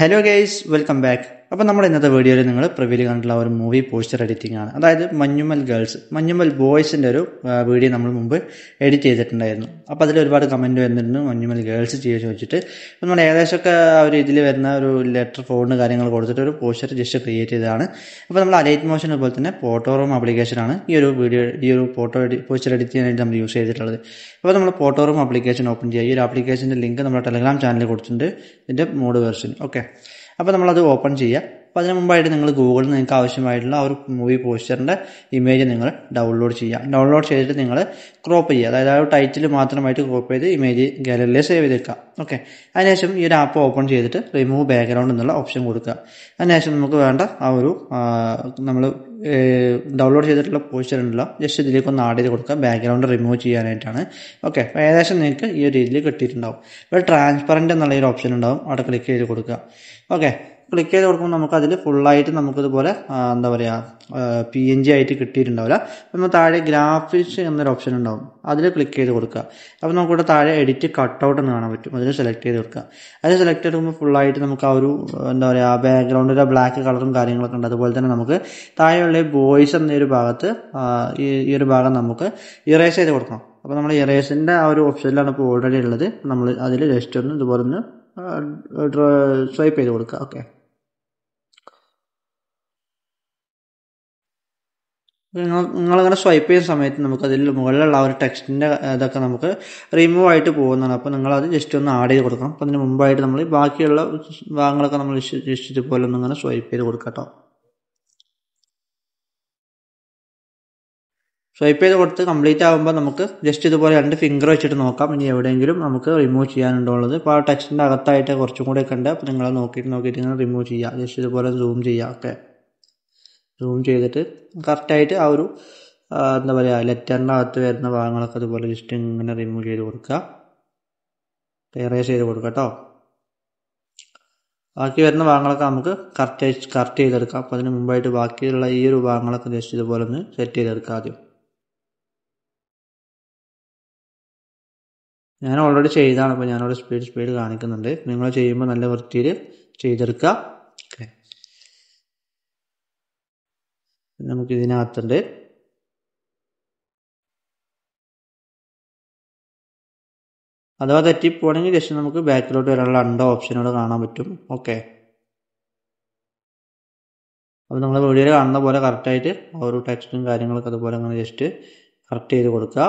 hello guys welcome back അപ്പോൾ നമ്മുടെ ഇന്നത്തെ വീഡിയോയിൽ നിങ്ങൾ പ്രിവ്യൂല് കണ്ടിട്ടുള്ള ഒരു മൂവി പോസ്റ്റർ എഡിറ്റിംഗ് ആണ് അതായത് മഞ്ഞുമൽ ഗേൾസ് മഞ്ഞുമൽ ബോയ്സിൻ്റെ ഒരു വീഡിയോ നമ്മൾ മുമ്പ് എഡിറ്റ് ചെയ്തിട്ടുണ്ടായിരുന്നു അപ്പോൾ അതിൽ ഒരുപാട് കമൻറ്റ് വന്നിരുന്നു മഞ്ഞുമൽ ഗേൾസ് ചെയ്യുക ചോദിച്ചിട്ട് നമ്മൾ ഏകദേശമൊക്കെ ഒരു ഇതിൽ വരുന്ന ഒരു ലെറ്റർ ഫോണ് കാര്യങ്ങൾ കൊടുത്തിട്ട് ഒരു പോസ്റ്റർ ജസ്റ്റ് ക്രിയേറ്റ് ചെയ്തതാണ് അപ്പോൾ നമ്മൾ അലൈറ്റ് മോഷൻ അതുപോലെ തന്നെ ഫോട്ടോറൂം ആപ്ലിക്കേഷനാണ് ഈ ഒരു വീഡിയോ ഈ ഒരു ഫോട്ടോ എഡി പോസ്റ്റർ എഡിറ്റ് ചെയ്യാനായിട്ട് നമ്മൾ യൂസ് ചെയ്തിട്ടുള്ളത് അപ്പോൾ നമ്മൾ റൂം ആപ്ലിക്കേഷൻ ഓപ്പൺ ചെയ്യുക ഈ ഒരു ആപ്ലിക്കേഷൻ്റെ ലിങ്ക് നമ്മുടെ ടെലഗ്രാം ചാനലിൽ കൊടുത്തിട്ടുണ്ട് ഇതിൻ്റെ മോഡ് വേർഷൻ ഓക്കെ അപ്പോൾ നമ്മളത് ഓപ്പൺ ചെയ്യുക അപ്പോൾ അതിന് മുമ്പായിട്ട് നിങ്ങൾ ഗൂഗിളിൽ നിങ്ങൾക്ക് ആവശ്യമായിട്ടുള്ള ആ ഒരു മൂവി പോസ്റ്ററിൻ്റെ ഇമേജ് നിങ്ങൾ ഡൗൺലോഡ് ചെയ്യുക ഡൗൺലോഡ് ചെയ്തിട്ട് നിങ്ങൾ ക്രോപ്പ് ചെയ്യുക അതായത് ആ ഒരു ടൈറ്റിൽ മാത്രമായിട്ട് ക്രോപ്പ് ചെയ്ത് ഇമേജ് ഗാലറിയിൽ സേവ് ചെയ്തേക്കുക ഓക്കെ അതിനുശേഷം ഈ ഒരു ആപ്പ് ഓപ്പൺ ചെയ്തിട്ട് റിമൂവ് ബാക്ക്ഗ്രൗണ്ട് എന്നുള്ള ഓപ്ഷൻ കൊടുക്കുക അതിനുശേഷം നമുക്ക് വേണ്ട ആ ഒരു നമ്മൾ ഡൗൺലോഡ് ചെയ്തിട്ടുള്ള പോസ്റ്റർ ഉണ്ടല്ലോ ജസ്റ്റ് ഇതിലേക്ക് ഒന്ന് ആഡ് ചെയ്ത് കൊടുക്കുക ബാക്ക്ഗ്രൗണ്ട് റിമൂവ് ചെയ്യാനായിട്ടാണ് ഓക്കെ അപ്പോൾ ഏകദേശം നിങ്ങൾക്ക് ഈ ഒരു രീതിയിൽ കിട്ടിയിട്ടുണ്ടാവും ഇവിടെ ട്രാൻസ്പെറൻറ്റ് എന്നുള്ള ഒരു ഓപ്ഷൻ ഉണ്ടാവും അവിടെ ക്ലിക്ക് ചെയ്ത് കൊടുക്കുക ഓക്കെ ക്ലിക്ക് ചെയ്ത് കൊടുക്കുമ്പോൾ നമുക്ക് അതിൽ ഫുള്ളായിട്ട് നമുക്കിതുപോലെ എന്താ പറയുക പി എൻ ജി ആയിട്ട് കിട്ടിയിട്ടുണ്ടാവില്ല നമ്മൾ താഴെ ഗ്രാഫിക്സ് എന്നൊരു ഓപ്ഷൻ ഉണ്ടാവും അതിൽ ക്ലിക്ക് ചെയ്ത് കൊടുക്കുക അപ്പോൾ നമുക്കിവിടെ താഴെ എഡിറ്റ് കട്ട് ഔട്ട് എന്ന് കാണാൻ പറ്റും അതിന് സെലക്ട് ചെയ്ത് കൊടുക്കുക അതിന് സെലക്ട് ചെയ്യുമ്പോൾ ഫുള്ളായിട്ട് നമുക്ക് ആ ഒരു എന്താ പറയുക ബാക്ക്ഗ്രൗണ്ടിൻ്റെ ബ്ലാക്ക് കളറും കാര്യങ്ങളൊക്കെ ഉണ്ട് അതുപോലെ തന്നെ നമുക്ക് താഴെയുള്ള ബോയ്സ് എന്നൊരു ഭാഗത്ത് ഈ ഒരു ഭാഗം നമുക്ക് ഇറേസ് ചെയ്ത് കൊടുക്കണം അപ്പോൾ നമ്മൾ ഇറേസിൻ്റെ ആ ഒരു ഓപ്ഷനിലാണ് ഇപ്പോൾ ഓൾറെഡി ഉള്ളത് നമ്മൾ അതിൽ ജസ്റ്റ് ഒന്ന് ഇതുപോലെ ഒന്ന് സ്വൈപ്പ് ചെയ്ത് കൊടുക്കുക ഓക്കെ നിങ്ങൾ നിങ്ങളങ്ങനെ സ്വൈപ്പ് ചെയ്യുന്ന സമയത്ത് നമുക്ക് അതിൽ മുകളിലുള്ള ആ ഒരു ടെക്സ്റ്റിൻ്റെ ഇതൊക്കെ നമുക്ക് റിമൂവ് ആയിട്ട് പോകുന്നതാണ് അപ്പോൾ നിങ്ങളത് ജസ്റ്റ് ഒന്ന് ആഡ് ചെയ്ത് കൊടുക്കണം അപ്പോൾ അതിന് മുമ്പായിട്ട് നമ്മൾ ബാക്കിയുള്ള ഭാഗങ്ങളൊക്കെ നമ്മൾ ജസ്റ്റ് പോലെ ഒന്ന് ഇങ്ങനെ സ്വൈപ്പ് ചെയ്ത് കൊടുക്കാം കേട്ടോ സ്വൈപ്പ് ചെയ്ത് കൊടുത്ത് കംപ്ലീറ്റ് ആകുമ്പോൾ നമുക്ക് ജസ്റ്റ് ഇതുപോലെ രണ്ട് ഫിംഗർ വെച്ചിട്ട് നോക്കാം ഇനി എവിടെയെങ്കിലും നമുക്ക് റിമൂവ് ചെയ്യാനുണ്ടുള്ളത് അപ്പോൾ ആ ടെക്സ്റ്റിൻ്റെ അകത്തായിട്ട് കുറച്ചും ഒക്കെ ഉണ്ട് അപ്പോൾ നിങ്ങൾ നോക്കിയിട്ട് നോക്കിയിട്ട് ഇങ്ങനെ റിമൂവ് ചെയ്യുക ജസ്റ്റ് ഇതുപോലെ സൂം ചെയ്യുക ഒക്കെ സൂം ചെയ്തിട്ട് കറക്റ്റായിട്ട് ആ ഒരു എന്താ പറയുക ലെറ്ററിൻ്റെ അകത്ത് വരുന്ന ഭാഗങ്ങളൊക്കെ അതുപോലെ ജസ്റ്റ് ഇങ്ങനെ റിമൂവ് ചെയ്ത് കൊടുക്കുക എറേസ് ചെയ്ത് കൊടുക്കുക കേട്ടോ ബാക്കി വരുന്ന ഭാഗങ്ങളൊക്കെ നമുക്ക് കറക്റ്റ് കറക്റ്റ് ചെയ്തെടുക്കാം അപ്പോൾ അതിന് മുമ്പായിട്ട് ബാക്കിയുള്ള ഈ ഒരു ഭാഗങ്ങളൊക്കെ ജസ്റ്റ് ഇതുപോലെ ഒന്ന് സെറ്റ് ചെയ്തെടുക്കുക ആദ്യം ഞാൻ ഓൾറെഡി ചെയ്താണ് അപ്പോൾ ഞാനവിടെ സ്പീഡ് സ്പീഡ് കാണിക്കുന്നുണ്ട് നിങ്ങൾ ചെയ്യുമ്പോൾ നല്ല വൃത്തിയിൽ ചെയ്തെടുക്കുക ഓക്കെ നമുക്ക് ഇതിനകത്തുണ്ട് അഥവാ തെറ്റിപ്പോണെങ്കിൽ ജസ്റ്റ് നമുക്ക് ബാക്കിലോട്ട് വരാനുള്ള അണ്ട ഓപ്ഷനോട് കാണാൻ പറ്റും ഓക്കെ അപ്പോൾ നമ്മൾ വീഡിയോയിൽ കാണുന്ന പോലെ കറക്റ്റായിട്ട് ഓരോ ടെക്സ്റ്റും കാര്യങ്ങളൊക്കെ അതുപോലെ അങ്ങനെ ജസ്റ്റ് കറക്റ്റ് ചെയ്ത് കൊടുക്കുക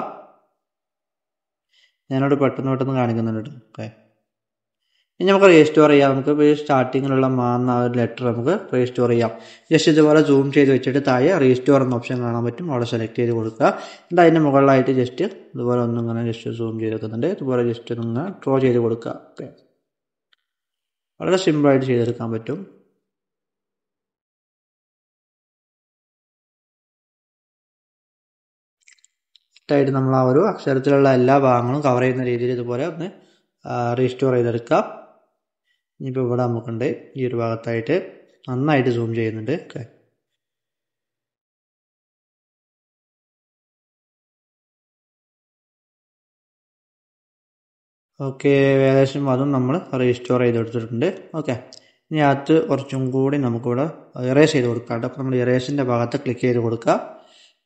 ഞാനോട് പെട്ടെന്ന് പെട്ടെന്ന് കാണിക്കുന്നുണ്ട് ഓക്കെ ഇനി നമുക്ക് റീസ്റ്റോർ ചെയ്യാം നമുക്ക് ഇപ്പോൾ സ്റ്റാർട്ടിങ്ങിലുള്ള മാ ഒരു ലെറ്റർ നമുക്ക് റീസ്റ്റോർ ചെയ്യാം ജസ്റ്റ് ഇതുപോലെ സൂം ചെയ്ത് വെച്ചിട്ട് താഴെ റീസ്റ്റോർ എന്ന ഓപ്ഷൻ കാണാൻ പറ്റും അവിടെ സെലക്ട് ചെയ്ത് കൊടുക്കുക എന്നിട്ട് അതിൻ്റെ മുകളിലായിട്ട് ജസ്റ്റ് ഇതുപോലെ ഒന്നും ഇങ്ങനെ ജസ്റ്റ് സൂം ചെയ്ത് വെക്കുന്നുണ്ട് ഇതുപോലെ ജസ്റ്റ് ഒന്ന് ഡ്രോ ചെയ്ത് കൊടുക്കുക ഓക്കെ വളരെ സിമ്പിളായിട്ട് ചെയ്തെടുക്കാൻ പറ്റും ായിട്ട് നമ്മൾ ആ ഒരു അക്ഷരത്തിലുള്ള എല്ലാ ഭാഗങ്ങളും കവർ ചെയ്യുന്ന രീതിയിൽ ഇതുപോലെ ഒന്ന് റീസ്റ്റോർ ചെയ്തെടുക്കാം ഇനിയിപ്പോൾ ഇവിടെ നമുക്കുണ്ട് ഈ ഒരു ഭാഗത്തായിട്ട് നന്നായിട്ട് സൂം ചെയ്യുന്നുണ്ട് ഓക്കെ ഓക്കെ ഏകദേശം അതും നമ്മൾ റീസ്റ്റോർ ചെയ്ത് കൊടുത്തിട്ടുണ്ട് ഓക്കെ ഇനി അകത്ത് കുറച്ചും കൂടി നമുക്കിവിടെ ഇറേസ് ചെയ്ത് കൊടുക്കാം കേട്ടോ അപ്പോൾ നമ്മൾ ഇറേസിൻ്റെ ഭാഗത്ത് ക്ലിക്ക് ചെയ്ത് കൊടുക്കുക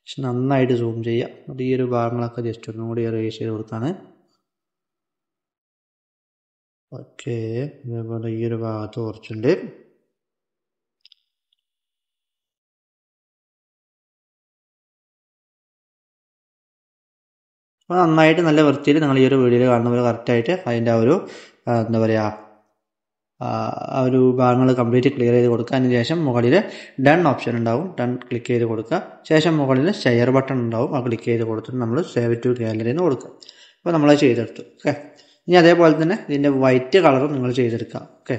പക്ഷെ നന്നായിട്ട് സൂം ചെയ്യുക അപ്പോൾ ഈ ഒരു ഭാഗങ്ങളൊക്കെ ജസ്റ്റ് ഒന്നും കൂടി ഇറേസ് ചെയ്ത് കൊടുക്കുകയാണ് ഓക്കെ അതേപോലെ ഈ ഒരു ഭാഗത്ത് കുറച്ചുണ്ട് അപ്പോൾ നന്നായിട്ട് നല്ല വൃത്തിയിൽ നിങ്ങൾ ഈ ഒരു വീഡിയോയിൽ കാണുന്ന പോലെ കറക്റ്റായിട്ട് അതിൻ്റെ ആ ഒരു എന്താ പറയുക ആ ഒരു ഭാഗങ്ങൾ കംപ്ലീറ്റ് ക്ലിയർ ചെയ്ത് കൊടുക്കുക അതിന് ശേഷം മുകളിൽ ഡൺ ഓപ്ഷൻ ഉണ്ടാവും ഡൺ ക്ലിക്ക് ചെയ്ത് കൊടുക്കുക ശേഷം മുകളിൽ ഷെയർ ബട്ടൺ ഉണ്ടാവും ആ ക്ലിക്ക് ചെയ്ത് കൊടുത്തിട്ട് നമ്മൾ സേവ് ടു നിന്ന് കൊടുക്കുക അപ്പോൾ നമ്മളത് ചെയ്തെടുത്തു ഓക്കെ ഇനി അതേപോലെ തന്നെ ഇതിൻ്റെ വൈറ്റ് കളറും നിങ്ങൾ ചെയ്തെടുക്കുക ഓക്കെ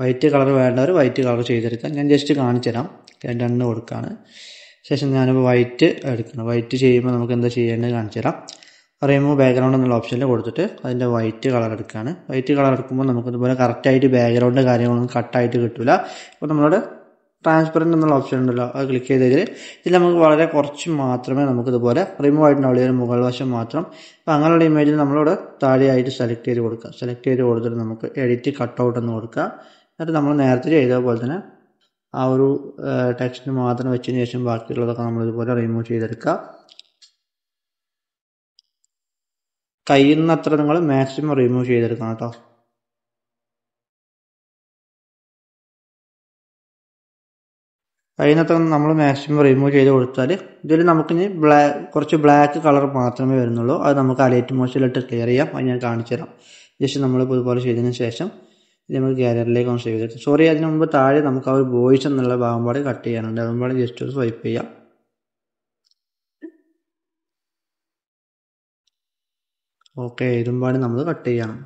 വൈറ്റ് കളർ വേണ്ടവർ വൈറ്റ് കളർ ചെയ്തെടുക്കുക ഞാൻ ജസ്റ്റ് കാണിച്ചു തരാം ഞാൻ രണ്ട് കൊടുക്കുകയാണ് ശേഷം ഞാനിപ്പോൾ വൈറ്റ് എടുക്കണം വൈറ്റ് ചെയ്യുമ്പോൾ നമുക്ക് എന്താ ചെയ്യേണ്ടത് കാണിച്ചു തരാം പറയുമ്പോൾ ബാക്ക്ഗ്രൗണ്ട് എന്നുള്ള ഓപ്ഷനിൽ കൊടുത്തിട്ട് അതിൻ്റെ വൈറ്റ് കളർ എടുക്കുകയാണ് വൈറ്റ് കളർ എടുക്കുമ്പോൾ നമുക്കിതുപോലെ കറക്റ്റായിട്ട് ബാക്ക്ഗ്രൗണ്ട് കാര്യങ്ങളൊന്നും കട്ടായിട്ട് കിട്ടില്ല അപ്പോൾ നമ്മളോട് ട്രാൻസ്പെറൻറ്റ് എന്നുള്ള ഓപ്ഷൻ ഉണ്ടല്ലോ അത് ക്ലിക്ക് ചെയ്ത് കഴിഞ്ഞാൽ ഇതിൽ നമുക്ക് വളരെ കുറച്ച് മാത്രമേ നമുക്ക് ഇതുപോലെ റിമൂവ് ആയിട്ടുണ്ടാവുള്ളൂ ഒരു മുകൾ വശം മാത്രം അപ്പോൾ അങ്ങനെയുള്ള ഇമേജിൽ നമ്മളിവിടെ താഴെയായിട്ട് സെലക്ട് ചെയ്ത് കൊടുക്കുക സെലക്ട് ചെയ്ത് കൊടുത്തിട്ട് നമുക്ക് എഡിറ്റ് കട്ട് ഔട്ട് എന്ന് കൊടുക്കുക എന്നിട്ട് നമ്മൾ നേരത്തെ ചെയ്ത പോലെ തന്നെ ആ ഒരു ടെക്സ്റ്റ് മാത്രം വെച്ചതിന് ശേഷം ബാക്കിയുള്ളതൊക്കെ നമ്മളിതുപോലെ റിമൂവ് ചെയ്തെടുക്കുക കഴിയുന്നത്ര നിങ്ങൾ മാക്സിമം റിമൂവ് ചെയ്തെടുക്കണം കേട്ടോ അതിനകത്ത് നമ്മൾ മാക്സിമം റിമൂവ് ചെയ്ത് കൊടുത്താൽ ഇതിൽ നമുക്ക് ഇനി ബ്ലാ കുറച്ച് ബ്ലാക്ക് കളർ മാത്രമേ വരുന്നുള്ളൂ അത് നമുക്ക് അലേറ്റ് മോശിലിട്ട് ക്ലിയർ ചെയ്യാം അത് ഞാൻ കാണിച്ചു തരാം ജസ്റ്റ് നമ്മൾ ഇതുപോലെ ചെയ്തതിന് ശേഷം ഇത് നമുക്ക് ഗാലറിയിലേക്ക് ഒന്ന് സേവ് ചെയ്തു സോറി അതിന് മുമ്പ് താഴെ നമുക്ക് ആ ഒരു വോയിസ് എന്നുള്ള ഭാഗം പാടെ കട്ട് ചെയ്യാനുണ്ട് അതുപോലെ ജസ്റ്റ് ഒരു സ്വൈപ്പ് ചെയ്യാം ഓക്കെ ഇതും പാടെ നമ്മൾ കട്ട് ചെയ്യണം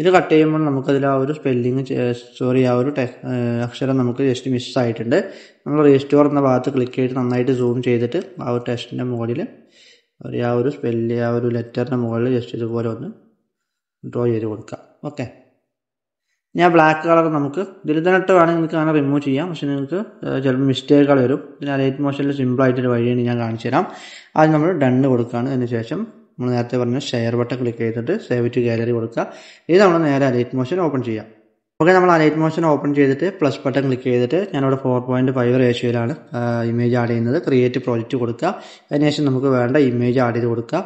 ഇത് കട്ട് ചെയ്യുമ്പോൾ നമുക്കതിൽ ആ ഒരു സ്പെല്ലിങ് സോറി ആ ഒരു അക്ഷരം നമുക്ക് ജസ്റ്റ് മിസ്സായിട്ടുണ്ട് നമ്മൾ റീസ്റ്റോർ എന്ന ഭാഗത്ത് ക്ലിക്ക് ചെയ്ത് നന്നായിട്ട് സൂം ചെയ്തിട്ട് ആ ഒരു ടെക്സ്റ്റിൻ്റെ മുകളിൽ സോറി ആ ഒരു സ്പെല്ല് ആ ഒരു ലെറ്ററിൻ്റെ മുകളിൽ ജസ്റ്റ് ഇതുപോലെ ഒന്ന് ഡ്രോ ചെയ്ത് കൊടുക്കാം ഓക്കെ ഞാൻ ബ്ലാക്ക് കളർ നമുക്ക് ദുരിതനട്ട് വേണമെങ്കിൽ നിങ്ങൾക്ക് അങ്ങനെ റിമൂവ് ചെയ്യാം പക്ഷേ നിങ്ങൾക്ക് ചിലപ്പോൾ മിസ്റ്റേക്കുകൾ വരും പിന്നെ ലൈറ്റ് മോഷനിൽ സിമ്പിളായിട്ടൊരു വഴിയാണ് ഞാൻ കാണിച്ചു തരാം അത് നമ്മൾ ഡണ്ണ് കൊടുക്കുകയാണ് അതിന് ശേഷം നമ്മൾ നേരത്തെ പറഞ്ഞ ഷെയർ ബട്ടൺ ക്ലിക്ക് ചെയ്തിട്ട് സേവ് ടു ഗാലറി കൊടുക്കുക ഇത് നമ്മൾ നേരെ അലൈറ്റ് മോഷൻ ഓപ്പൺ ചെയ്യാം ഓക്കെ നമ്മൾ അലൈറ്റ് മോഷൻ ഓപ്പൺ ചെയ്തിട്ട് പ്ലസ് ബട്ടൺ ക്ലിക്ക് ചെയ്തിട്ട് ഞാനിവിടെ ഫോർ പോയിൻറ്റ് ഫൈവ് റേഷ്യോയിലാണ് ഇമേജ് ആഡ് ചെയ്യുന്നത് ക്രിയേറ്റ് പ്രോജക്റ്റ് കൊടുക്കുക അതിനുശേഷം നമുക്ക് വേണ്ട ഇമേജ് ആഡ് ചെയ്ത് കൊടുക്കുക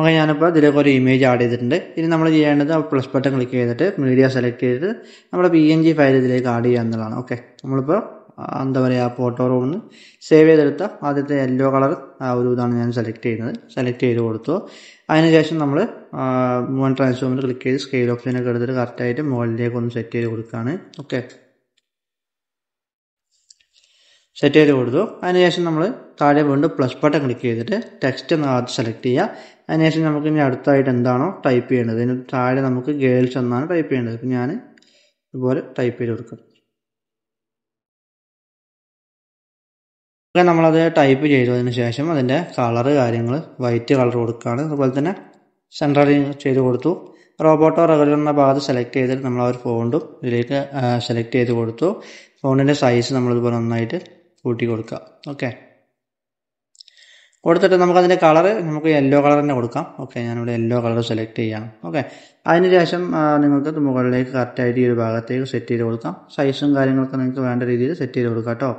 ഓക്കെ ഞാനിപ്പോൾ ഇതിലേക്ക് ഒരു ഇമേജ് ആഡ് ചെയ്തിട്ടുണ്ട് ഇനി നമ്മൾ ചെയ്യേണ്ടത് പ്ലസ് ബട്ടൺ ക്ലിക്ക് ചെയ്തിട്ട് മീഡിയ സെലക്ട് ചെയ്തിട്ട് നമ്മുടെ പി എൻ ജി ഫയൽ ഇതിലേക്ക് ആഡ് ചെയ്യുക എന്നുള്ളതാണ് ഓക്കെ നമ്മളിപ്പോൾ എന്താ പറയുക ഫോട്ടോ റൂമിൽ നിന്ന് സേവ് ചെയ്തെടുത്ത ആദ്യത്തെ യെല്ലോ കളർ ആ ഒരു ഇതാണ് ഞാൻ സെലക്ട് ചെയ്യുന്നത് സെലക്ട് ചെയ്ത് കൊടുത്തു അതിനുശേഷം നമ്മൾ മൂവൻ ട്രാൻസ്ഫോമിൽ ക്ലിക്ക് ചെയ്ത് സ്കെയിൽ ഓപ്ഷനൊക്കെ എടുത്തിട്ട് കറക്റ്റായിട്ട് മുകളിലേക്ക് ഒന്ന് സെറ്റ് ചെയ്ത് കൊടുക്കുകയാണ് ഓക്കെ സെറ്റ് ചെയ്ത് കൊടുത്തു അതിനുശേഷം നമ്മൾ താഴെ വീണ്ടും പ്ലസ് ബട്ടൺ ക്ലിക്ക് ചെയ്തിട്ട് ടെക്സ്റ്റ് എന്ന് ആദ്യം സെലക്ട് ചെയ്യുക അതിനുശേഷം നമുക്ക് ഇനി അടുത്തായിട്ട് എന്താണോ ടൈപ്പ് ചെയ്യേണ്ടത് ഇതിന് താഴെ നമുക്ക് ഗേൾസ് എന്നാണ് ടൈപ്പ് ചെയ്യേണ്ടത് അപ്പം ഞാൻ ഇതുപോലെ ടൈപ്പ് ചെയ്ത് കൊടുക്കും നമ്മളത് ടൈപ്പ് ചെയ്തതിന് ശേഷം അതിൻ്റെ കളറ് കാര്യങ്ങൾ വൈറ്റ് കളർ കൊടുക്കുകയാണ് അതുപോലെ തന്നെ സെൻട്രലിങ് ചെയ്ത് കൊടുത്തു റോബോട്ടോ റെഗുലർ എന്ന ഭാഗത്ത് സെലക്ട് ചെയ്തിട്ട് നമ്മൾ ആ ഒരു ഫോണ്ടും ഇതിലേക്ക് സെലക്ട് ചെയ്ത് കൊടുത്തു ഫോണിൻ്റെ സൈസ് നമ്മളിതുപോലെ നന്നായിട്ട് കൂട്ടി കൊടുക്കുക ഓക്കെ കൊടുത്തിട്ട് നമുക്കതിൻ്റെ കളറ് നമുക്ക് യെല്ലോ കളർ തന്നെ കൊടുക്കാം ഓക്കെ ഞാനിവിടെ യെല്ലോ കളർ സെലക്ട് ചെയ്യാം ഓക്കെ ശേഷം നിങ്ങൾക്ക് മുകളിലേക്ക് കറക്റ്റായിട്ട് ഈ ഒരു ഭാഗത്തേക്ക് സെറ്റ് ചെയ്ത് കൊടുക്കാം സൈസും കാര്യങ്ങളൊക്കെ നിങ്ങൾക്ക് വേണ്ട രീതിയിൽ സെറ്റ് ചെയ്ത് കൊടുക്കാം കേട്ടോ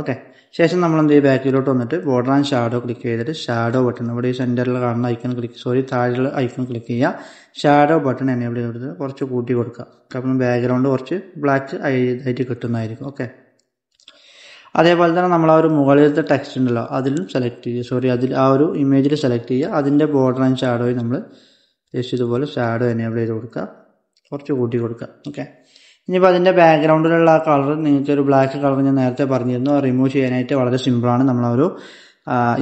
ഓക്കെ ശേഷം നമ്മൾ എന്ത് ചെയ്യും ബാക്കിലോട്ട് വന്നിട്ട് ബോർഡർ ആൻഡ് ഷാഡോ ക്ലിക്ക് ചെയ്തിട്ട് ഷാഡോ ബട്ടൺ ഇവിടെ ഈ സെൻറ്ററിൽ കാണുന്ന ഐക്കൺ ക്ലിക്ക് സോറി താഴെയുള്ള ഐക്കൺ ക്ലിക്ക് ചെയ്യുക ഷാഡോ ബട്ടൺ എനേബിൾ ഇവിടെ കുറച്ച് കൂട്ടി കൊടുക്കുക അപ്പം ബാക്ക്ഗ്രൗണ്ട് കുറച്ച് ബ്ലാക്ക് ആയിട്ട് കിട്ടുന്നതായിരിക്കും ഓക്കെ അതേപോലെ തന്നെ നമ്മൾ ആ ഒരു മുകളിലത്തെ ടെക്സ്റ്റ് ഉണ്ടല്ലോ അതിലും സെലക്ട് ചെയ്യുക സോറി അതിൽ ആ ഒരു ഇമേജിൽ സെലക്ട് ചെയ്യുക അതിൻ്റെ ബോർഡർ ആൻഡ് ഷാഡോ നമ്മൾ ജസ്റ്റ് ഇതുപോലെ ഷാഡോ എനേബിൾ ചെയ്ത് കൊടുക്കുക കുറച്ച് കൂട്ടി കൊടുക്കുക ഓക്കെ ഇനിയിപ്പോൾ അതിൻ്റെ ബാക്ക്ഗ്രൗണ്ടിലുള്ള ആ കളർ നിങ്ങൾക്ക് ഒരു ബ്ലാക്ക് കളർ ഞാൻ നേരത്തെ പറഞ്ഞിരുന്നു റിമൂവ് ചെയ്യാനായിട്ട് വളരെ സിമ്പിളാണ് നമ്മളൊരു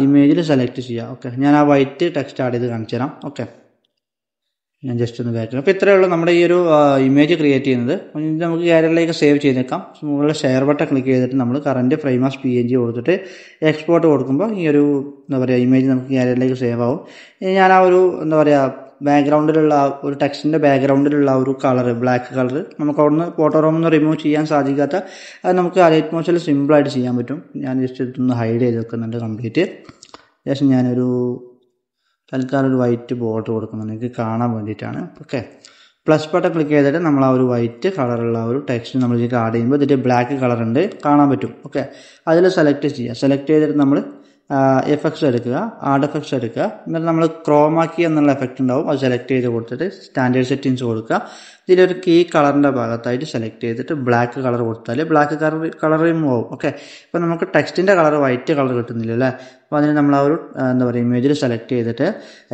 ഇമേജിൽ സെലക്ട് ചെയ്യുക ഓക്കെ ഞാൻ ആ വൈറ്റ് ടെക്സ്റ്റ് ആഡ് ചെയ്ത് കാണിച്ചു തരാം ഓക്കെ ഞാൻ ജസ്റ്റ് ഒന്ന് ബാറ്റ് അപ്പോൾ ഇത്രയേ ഉള്ളൂ നമ്മുടെ ഈ ഒരു ഇമേജ് ക്രിയേറ്റ് ചെയ്യുന്നത് നമുക്ക് ഗ്യാലറിയിലേക്ക് സേവ് ചെയ്തേക്കാം മുകളിൽ ഷെയർ ബട്ടൺ ക്ലിക്ക് ചെയ്തിട്ട് നമ്മൾ current frame as P N G കൊടുത്തിട്ട് എക്സ്പോർട്ട് കൊടുക്കുമ്പോൾ ഈ ഒരു എന്താ പറയുക ഇമേജ് നമുക്ക് ഗ്യാലറിയിലേക്ക് സേവ് ആവും ഞാൻ ആ ഒരു എന്താ പറയുക ബാക്ക്ഗ്രൗണ്ടിലുള്ള ഒരു ടെക്സ്റ്റിൻ്റെ ബാക്ക്ഗ്രൗണ്ടിലുള്ള ഒരു കളർ ബ്ലാക്ക് കളർ നമുക്ക് അവിടുന്ന് ഫോട്ടോ റൂമിൽ റിമൂവ് ചെയ്യാൻ സാധിക്കാത്ത അത് നമുക്ക് അലൈറ്റ് മോസിൽ സിമ്പിളായിട്ട് ചെയ്യാൻ പറ്റും ഞാൻ ജസ്റ്റ് ഇതൊന്ന് ഹൈഡ് ചെയ്ത് വെക്കുന്നുണ്ട് കംപ്ലീറ്റ് ശേഷം ഞാനൊരു തൽക്കാലം ഒരു വൈറ്റ് ബോർഡർ കൊടുക്കുന്നത് നിങ്ങൾക്ക് കാണാൻ വേണ്ടിയിട്ടാണ് ഓക്കെ പ്ലസ് ബട്ടൺ ക്ലിക്ക് ചെയ്തിട്ട് നമ്മൾ ആ ഒരു വൈറ്റ് കളറുള്ള ഒരു ടെക്സ്റ്റ് നമ്മൾ ആഡ് ചെയ്യുമ്പോൾ ഇതിൻ്റെ ബ്ലാക്ക് കളറുണ്ട് കാണാൻ പറ്റും ഓക്കെ അതിൽ സെലക്ട് ചെയ്യുക സെലക്ട് ചെയ്തിട്ട് നമ്മൾ എക്സ് എടുക്കുക എഫ് എക്സ് എടുക്കുക എന്നിട്ട് നമ്മൾ ക്രോമാക്കി എന്നുള്ള എഫക്റ്റ് ഉണ്ടാവും അത് സെലക്ട് ചെയ്ത് കൊടുത്തിട്ട് സ്റ്റാൻഡേർഡ് സെറ്റിങ്സ് കൊടുക്കുക ഇതിലൊരു കീ കളറിൻ്റെ ഭാഗത്തായിട്ട് സെലക്ട് ചെയ്തിട്ട് ബ്ലാക്ക് കളർ കൊടുത്താൽ ബ്ലാക്ക് കളർ കളർ റിമൂവ് ആവും ഓക്കെ ഇപ്പോൾ നമുക്ക് ടെക്സ്റ്റിൻ്റെ കളർ വൈറ്റ് കളർ കിട്ടുന്നില്ല അല്ലേ അപ്പോൾ അതിന് നമ്മൾ ആ ഒരു എന്താ പറയുക ഇമേജിൽ സെലക്ട് ചെയ്തിട്ട്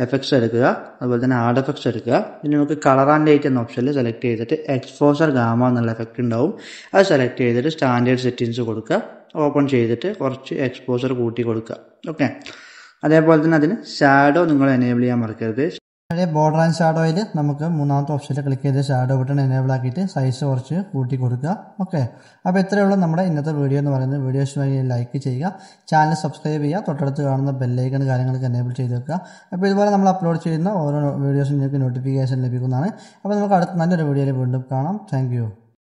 എഫക്ട്സ് എടുക്കുക അതുപോലെ തന്നെ ആഡ് എഫക്ട്സ് എടുക്കുക പിന്നെ നമുക്ക് കളർ ആൻഡ് ലൈറ്റ് എന്ന ഓപ്ഷനിൽ സെലക്ട് ചെയ്തിട്ട് എക്സ്പോസർ ഗാമ എന്നുള്ള എഫക്റ്റ് ഉണ്ടാവും അത് സെലക്ട് ചെയ്തിട്ട് സ്റ്റാൻഡേർഡ് സെറ്റിങ്സ് കൊടുക്കുക ഓപ്പൺ ചെയ്തിട്ട് കുറച്ച് എക്സ്പോസർ കൂട്ടി കൊടുക്കുക ഓക്കെ അതേപോലെ തന്നെ അതിന് ഷാഡോ നിങ്ങൾ എനേബിൾ ചെയ്യാൻ മറക്കരുത് ബോർഡർ ആൻഡ് ഷാഡോയിൽ നമുക്ക് മൂന്നാമത്തെ ഓപ്ഷനിൽ ക്ലിക്ക് ചെയ്ത് ഷാഡോ ബട്ടൺ എനേബിൾ ആക്കിയിട്ട് സൈസ് കുറച്ച് കൂട്ടി കൊടുക്കുക ഓക്കെ അപ്പോൾ ഉള്ളൂ നമ്മുടെ ഇന്നത്തെ വീഡിയോ എന്ന് പറയുന്നത് വീഡിയോ ഇഷ്ടമായി ലൈക്ക് ചെയ്യുക ചാനൽ സബ്സ്ക്രൈബ് ചെയ്യുക തൊട്ടടുത്ത് കാണുന്ന ബെല്ലൈക്കൺ കാര്യങ്ങളൊക്കെ എനേബിൾ ചെയ്ത് വെക്കുക അപ്പോൾ ഇതുപോലെ നമ്മൾ അപ്ലോഡ് ചെയ്യുന്ന ഓരോ വീഡിയോസും നിങ്ങൾക്ക് നോട്ടിഫിക്കേഷൻ ലഭിക്കുന്നതാണ് അപ്പോൾ നമുക്ക് അടുത്ത നല്ലൊരു വീഡിയോയിൽ വീണ്ടും കാണാം താങ്ക്